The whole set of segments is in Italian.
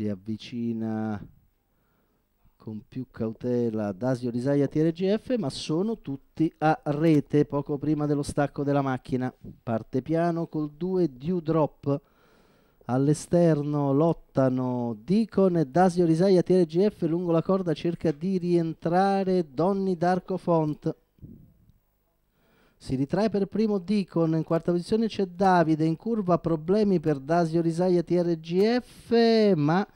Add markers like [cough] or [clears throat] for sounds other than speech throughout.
si avvicina con più cautela ad Asio Risaia TRGF, ma sono tutti a rete poco prima dello stacco della macchina. Parte piano col 2 Dew Drop. All'esterno lottano Dicon e Dasio Risaia TRGF lungo la corda cerca di rientrare Donny Darko Font. Si ritrae per primo Dicon, in quarta posizione c'è Davide, in curva problemi per Dasio Risaia TRGF, ma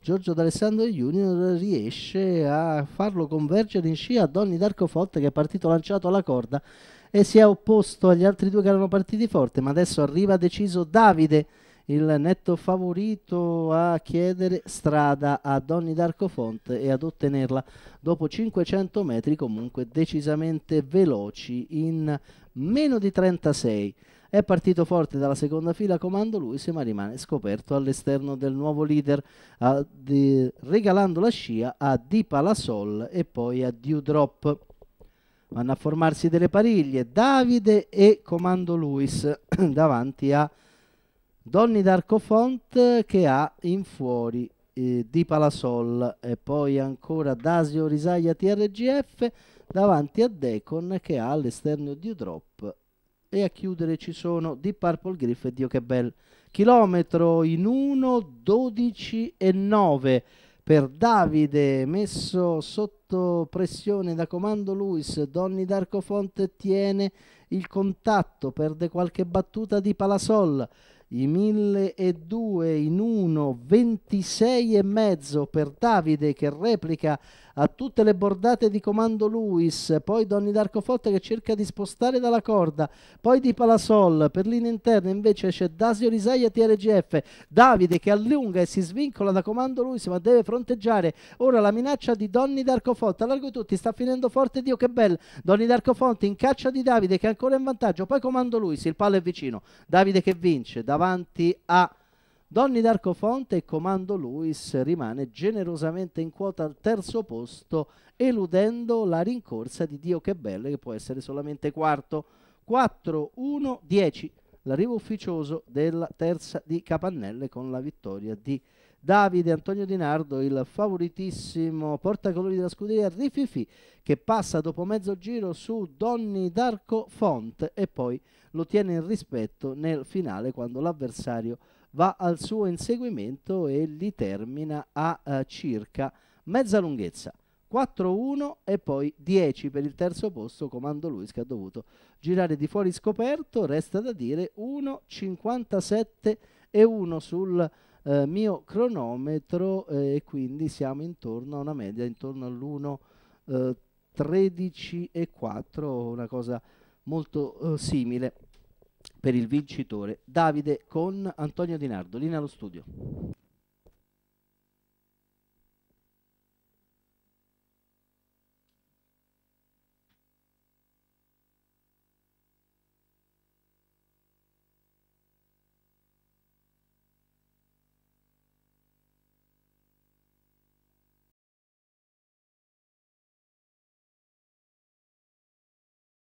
Giorgio D'Alessandro Junior riesce a farlo convergere in scia a Donny D'Arco Fotte che è partito lanciato alla corda e si è opposto agli altri due che erano partiti forte, ma adesso arriva deciso Davide il netto favorito a chiedere strada a Donny D'Arcofonte e ad ottenerla dopo 500 metri comunque decisamente veloci in meno di 36. È partito forte dalla seconda fila comando Luis ma rimane scoperto all'esterno del nuovo leader a, di, regalando la scia a Di Palasol e poi a Dewdrop. Vanno a formarsi delle pariglie Davide e comando Luis [clears throat] davanti a Donny Darko Font che ha in fuori eh, Di Palasol e poi ancora Dasio Risaglia TRGF davanti a Decon che ha all'esterno di Diodrop e a chiudere ci sono Di Purple Griff e Dio che bel chilometro in 1 12 e 9 per Davide messo sotto pressione da comando Luis Donny Darko Font tiene il contatto perde qualche battuta di Palasol i 1002 in 1, 26 e mezzo per Davide che replica a tutte le bordate di comando Luis, poi Donny D'Arcofotte che cerca di spostare dalla corda, poi di Palasol per linea interna invece c'è Dasio Risaia TRGF, Davide che allunga e si svincola da comando Luis ma deve fronteggiare ora la minaccia di Donny D'Arcofotte, allargo tutti, sta finendo forte Dio che bello, Donny D'Arcofotte in caccia di Davide che è ancora in vantaggio, poi comando Luis, il palo è vicino, Davide che vince, davanti davanti a Donny d'Arcofonte e Comando Luis rimane generosamente in quota al terzo posto eludendo la rincorsa di Dio che bello che può essere solamente quarto 4-1-10 l'arrivo ufficioso della terza di Capannelle con la vittoria di Davide Antonio Di Nardo, il favoritissimo portacolori della scuderia Rififi, che passa dopo mezzo giro su Donni D'Arco Font e poi lo tiene in rispetto nel finale quando l'avversario va al suo inseguimento e li termina a eh, circa mezza lunghezza. 4-1 e poi 10 per il terzo posto, comando Luis che ha dovuto girare di fuori scoperto, resta da dire 1-57 e 1 sul eh, mio cronometro eh, e quindi siamo intorno a una media intorno all'1 13 eh, e 4 una cosa molto eh, simile per il vincitore Davide con Antonio Di Nardo linea allo studio